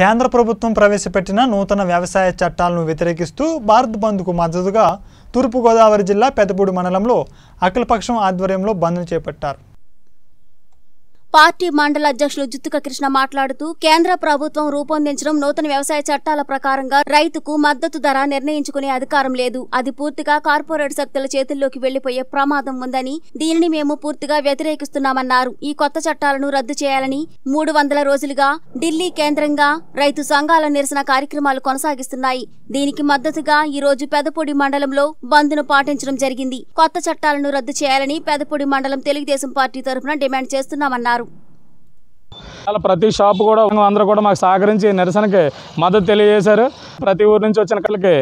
కేంద్ర ప్రభుత్వం ప్రవేశపెట్టిన నూతన వ్యవసాయ చట్టాలను వ్యతిరేకిస్తూ భారత్ బంద్కు మద్దతుగా తూర్పుగోదావరి జిల్లా పెదపూడి మండలంలో అఖిలపక్షం ఆధ్వర్యంలో బంద్ను చేపట్టారు పార్టీ మండల అధ్యక్షులు జుత్తుక కృష్ణ మాట్లాడుతూ కేంద్ర ప్రభుత్వం రూపొందించడం నూతన వ్యవసాయ చట్టాల ప్రకారంగా రైతుకు మద్దతు ధర నిర్ణయించుకునే అధికారం లేదు అది పూర్తిగా కార్పొరేట్ శక్తుల చేతుల్లోకి వెళ్లిపోయే ప్రమాదం ఉందని దీనిని మేము పూర్తిగా వ్యతిరేకిస్తున్నామన్నారు ఈ కొత్త చట్టాలను రద్దు చేయాలని మూడు వందల రోజులుగా ఢిల్లీ కేంద్రంగా రైతు సంఘాల నిరసన కార్యక్రమాలు కొనసాగిస్తున్నాయి దీనికి మద్దతుగా ఈ రోజు పెదపొడి మండలంలో బంద్ను పాటించడం జరిగింది కొత్త చట్టాలను రద్దు చేయాలని పెదపొడి మండలం తెలుగుదేశం పార్టీ తరఫున డిమాండ్ చేస్తున్నామన్నారు అలా ప్రతి షాప్ కూడా అందరూ కూడా మాకు సహకరించి నిరసనకి మద్దతు తెలియజేశారు ప్రతి ఊరు నుంచి వచ్చిన కళ్ళకి